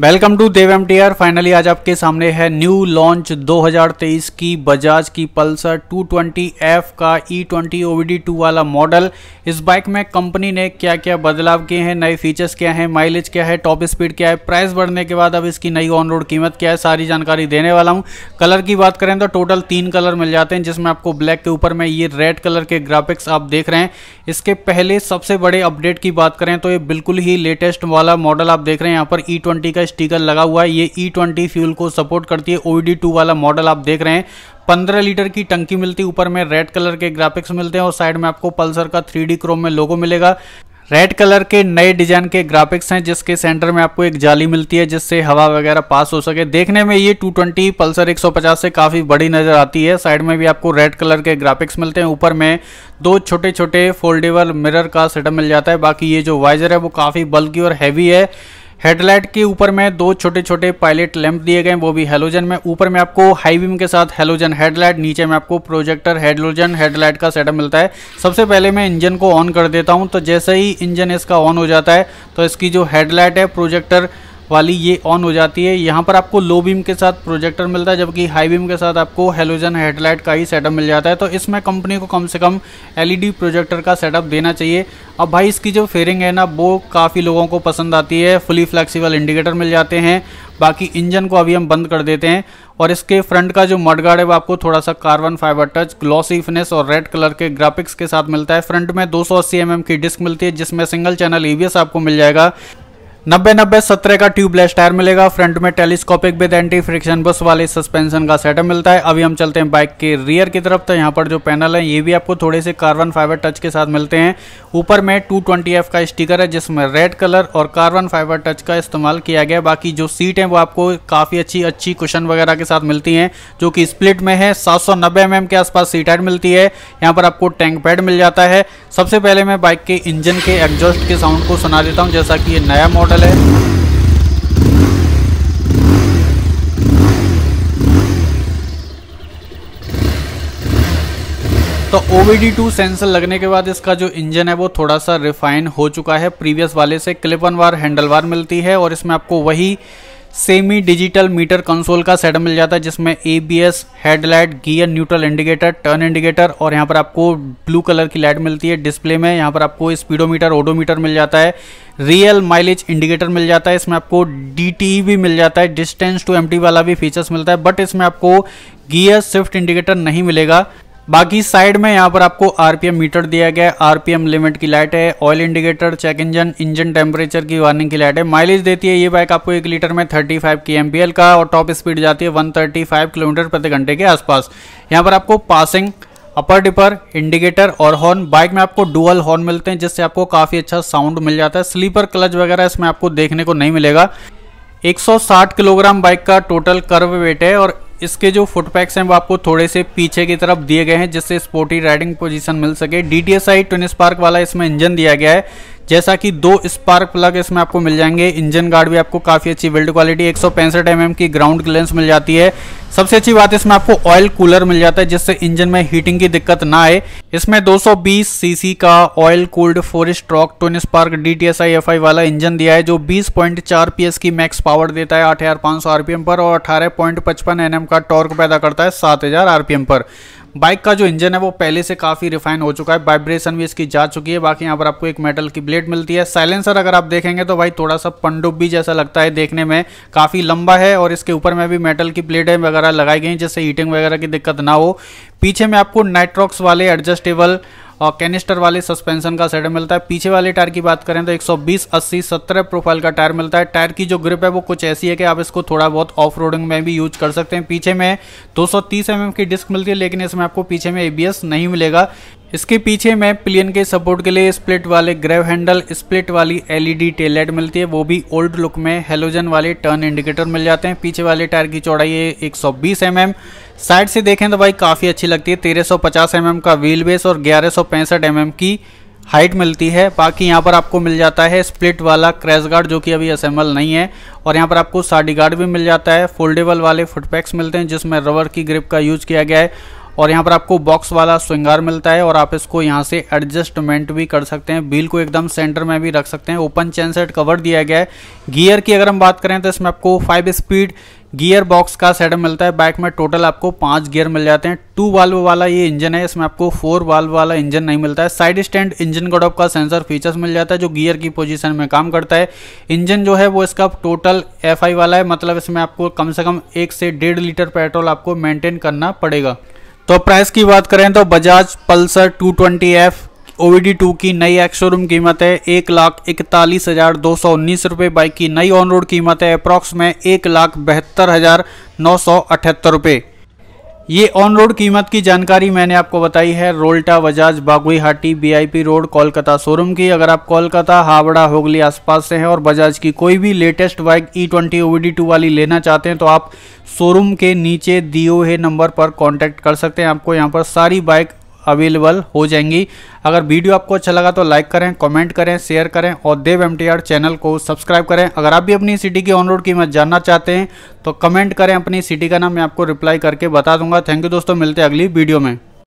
Welcome to Dev M finally आज आपके सामने है न्यू लॉन्च 2023 की बजाज की पल्सर 220F का ई e ट्वेंटी ओ वाला मॉडल इस बाइक में कंपनी ने क्या क्या बदलाव किए हैं नए फीचर्स क्या हैं माइलेज क्या है टॉप स्पीड क्या है प्राइस बढ़ने के बाद अब इसकी नई ऑन रोड कीमत क्या है सारी जानकारी देने वाला हूँ कलर की बात करें तो टोटल तीन कलर मिल जाते हैं जिसमें आपको ब्लैक के ऊपर में ये रेड कलर के ग्राफिक्स आप देख रहे हैं इसके पहले सबसे बड़े अपडेट की बात करें तो ये बिल्कुल ही लेटेस्ट वाला मॉडल आप देख रहे हैं यहाँ पर ई e का स्टिकर लगा हुआ है ये ई ट्वेंटी फ्यूल को सपोर्ट करती है ओईडी टू e वाला मॉडल आप देख रहे हैं पंद्रह लीटर की टंकी मिलती ऊपर में रेड कलर के ग्राफिक्स मिलते हैं और साइड में आपको पल्सर का थ्री क्रोम में लोगो मिलेगा रेड कलर के नए डिजाइन के ग्राफिक्स हैं जिसके सेंटर में आपको एक जाली मिलती है जिससे हवा वगैरह पास हो सके देखने में ये 220 पल्सर 150 से काफ़ी बड़ी नज़र आती है साइड में भी आपको रेड कलर के ग्राफिक्स मिलते हैं ऊपर में दो छोटे छोटे फोल्डेबल मिरर का सेटअप मिल जाता है बाकी ये जो वाइजर है वो काफ़ी बल्कि और हैवी है हेडलाइट के ऊपर में दो छोटे छोटे पायलट लैंप दिए गए वो भी हेलोजन में ऊपर में आपको हाई बीम के साथ हेलोजन हेडलाइट नीचे में आपको प्रोजेक्टर हेडलोजन हेडलाइट का सेटअप मिलता है सबसे पहले मैं इंजन को ऑन कर देता हूँ तो जैसे ही इंजन इसका ऑन हो जाता है तो इसकी जो हेडलाइट है प्रोजेक्टर वाली ये ऑन हो जाती है यहाँ पर आपको लो बीम के साथ प्रोजेक्टर मिलता है जबकि हाई बीम के साथ आपको हेलोजन हेडलाइट का ही सेटअप मिल जाता है तो इसमें कंपनी को कम से कम एलईडी प्रोजेक्टर का सेटअप देना चाहिए अब भाई इसकी जो फेयरिंग है ना वो काफ़ी लोगों को पसंद आती है फुली फ्लैक्सीबल इंडिकेटर मिल जाते हैं बाकी इंजन को अभी हम बंद कर देते हैं और इसके फ्रंट का जो मडगार्ड है वो आपको थोड़ा सा carbon fibre touch glossy finish और रेड कलर के ग्राफिक्स के साथ मिलता है फ्रंट में 280 सौ mm की डिस्क मिलती है जिसमें सिंगल चैनल ईवीएस आपको मिल जाएगा नब्बे नब्बे सत्रह का ट्यूबलेस टायर मिलेगा फ्रंट में telescopic with anti friction bush वाले सस्पेंशन का सेटअप मिलता है अभी हम चलते हैं बाइक के रियर की तरफ तो यहाँ पर जो पैनल है ये भी आपको थोड़े से कार्बन फाइबर टच के साथ मिलते हैं ऊपर में टू ट्वेंटी एफ का स्टिकर है जिसमें रेड कलर और कार्बन फाइबर टच का इस्तेमाल किया गया बाकी जो सीट है वो आपको काफ़ी अच्छी अच्छी कुशन वगैरह के साथ मिलती है जो कि स्प्लिट में है सात सौ mm के आसपास सीट हाइट मिलती है यहाँ पर आपको टैंक पैड मिल जाता है सबसे पहले मैं बाइक के इंजन के एग्जॉस्ट के साउंड को सुना देता हूँ जैसा कि ये नया मॉडल होटल है तो ओवीडी टू सेंसर लगने के बाद इसका जो इंजन है वो थोड़ा सा रिफाइन हो चुका है प्रीवियस वाले से क्लिपन वार हैंडल वार मिलती है और इसमें आपको वही सेमी डिजिटल मीटर कंसोल का सेट मिल जाता है जिसमें ABS headlight gear neutral indicator turn indicator और यहाँ पर आपको ब्लू कलर की लाइट मिलती है डिस्प्ले में यहाँ पर आपको स्पीडोमीटर ओडोमीटर मिल जाता है रियल माइलेज इंडिकेटर मिल जाता है इसमें आपको डी e भी मिल जाता है डिस्टेंस टू एम वाला भी फीचर्स मिलता है बट इसमें आपको गियर स्विफ्ट इंडिकेटर नहीं मिलेगा बाकी साइड में यहाँ पर आपको आरपीएम मीटर दिया गया है आरपीएम लिमिट की लाइट है oil indicator check engine engine temperature की वार्निंग की लाइट है माइलेज देती है ये बाइक आपको एक लीटर में 35 फाइव की एमपीएल का और टॉप स्पीड जाती है 135 किलोमीटर प्रति घंटे के आसपास यहाँ पर आपको पासिंग अपर डिपर इंडिकेटर और हॉर्न बाइक में आपको डुअल हॉर्न मिलते हैं जिससे आपको काफ़ी अच्छा साउंड मिल जाता है स्लीपर क्लच वगैरह इसमें आपको देखने को नहीं मिलेगा 160 किलोग्राम बाइक का टोटल कर्व वेट है और इसके जो फुटपैक्स हैं वो आपको थोड़े से पीछे की तरफ दिए गए हैं जिससे स्पोर्टी राइडिंग पोजीशन मिल सके D T S I twin spark वाला इसमें इंजन दिया गया है जैसा कि दो स्पार्क प्लग इसमें आपको मिल जाएंगे इंजन गार्ड भी आपको काफ़ी अच्छी बिल्ड क्वालिटी एक सौ mm की ग्राउंड क्लियरेंस मिल जाती है सबसे अच्छी बात इसमें आपको ऑयल कूलर मिल जाता है जिससे इंजन में हीटिंग की दिक्कत ना आए इसमें 220 सीसी का oil cooled four stroke twin spark D T S I F I वाला इंजन दिया है जो 20.4 पीएस की मैक्स पावर देता है 8500 आरपीएम पर और 18.55 एनएम का टॉर्क पैदा करता है 7000 आरपीएम पर बाइक का जो इंजन है वो पहले से काफ़ी रिफाइन हो चुका है वाइब्रेशन भी इसकी जा चुकी है बाकी यहाँ पर आपको एक मेटल की ब्लेड मिलती है साइलेंसर अगर आप देखेंगे तो भाई थोड़ा सा पंडुब्बी जैसा लगता है देखने में काफ़ी लंबा है और इसके ऊपर में भी मेटल की ब्लेडें वगैरह लगाई गई जिससे हीटिंग वगैरह की दिक्कत ना हो पीछे में आपको नाइट्रॉक्स वाले एडजस्टेबल और कैनिस्टर वाले सस्पेंशन का सेटअप मिलता है पीछे वाले टायर की बात करें तो 120 80 70 प्रोफाइल का टायर मिलता है टायर की जो ग्रिप है वो कुछ ऐसी है कि आप इसको थोड़ा बहुत ऑफ रोडिंग में भी यूज कर सकते हैं पीछे में दो सौ mm की डिस्क मिलती है लेकिन इसमें आपको पीछे में एबीएस नहीं मिलेगा इसके पीछे में प्लियन के सपोर्ट के लिए स्प्लिट वाले ग्रेव हैंडल स्प्लिट वाली एलईडी टेल लाइट मिलती है वो भी ओल्ड लुक में हेलोजन वाले टर्न इंडिकेटर मिल जाते हैं पीछे वाले टायर की चौड़ाई है 120 एम mm। साइड से देखें तो भाई काफ़ी अच्छी लगती है 1350 एमएम mm का व्हील बेस और ग्यारह एम एम mm की हाइट मिलती है बाकी यहाँ पर आपको मिल जाता है स्प्लिट वाला क्रैश गार्ड जो कि अभी असेंबल नहीं है और यहाँ पर आपको साडी गार्ड भी मिल जाता है फोल्डेबल वाले फुटपैक्स मिलते हैं जिसमें रबर की ग्रिप का यूज किया गया है और यहाँ पर आपको बॉक्स वाला स्विंगार मिलता है और आप इसको यहाँ से एडजस्टमेंट भी कर सकते हैं व्हील को एकदम सेंटर में भी रख सकते हैं ओपन चैन सेट कवर दिया गया है गियर की अगर हम बात करें तो इसमें आपको फाइव स्पीड गियर बॉक्स का सेट मिलता है बाइक में टोटल आपको पांच गियर मिल जाते हैं टू वाल्व वाला ये इंजन है इसमें आपको फोर वाल्व वाला इंजन नहीं मिलता है साइड स्टैंड इंजन गडॉप का सेंसर फीचर्स मिल जाता है जो गियर की पोजीशन में काम करता है इंजन जो है वो इसका टोटल एफ वाला है मतलब इसमें आपको कम से कम एक से डेढ़ लीटर पेट्रोल आपको मेंटेन करना पड़ेगा तो प्राइस की बात करें तो बजाज पल्सर 220F ओवीडी टू की नई एक्स शोरूम कीमत है एक लाख इकतालीस हज़ार दो सौ उन्नीस रुपये बाइक की नई ऑन रोड कीमत है अप्रॉक्स में एक लाख बहत्तर हज़ार नौ सौ अठहत्तर रुपये ये ऑन रोड कीमत की जानकारी मैंने आपको बताई है Rolta Bajaj Baguiati VIP road Kolkata showroom की अगर आप कोलकाता हावड़ा होगली आसपास से हैं और बजाज की कोई भी latest bike E twenty OBD two वाली लेना चाहते हैं तो आप शोरूम के नीचे दिए हुए नंबर पर कांटेक्ट कर सकते हैं आपको यहाँ पर सारी बाइक अवेलेबल हो जाएंगी अगर वीडियो आपको अच्छा लगा तो लाइक करें कमेंट करें शेयर करें और देव एम चैनल को सब्सक्राइब करें अगर आप भी अपनी सिटी की ऑन रोड कीमत जानना चाहते हैं तो कमेंट करें अपनी सिटी का नाम मैं आपको रिप्लाई करके बता दूंगा थैंक यू दोस्तों मिलते हैं अगली वीडियो में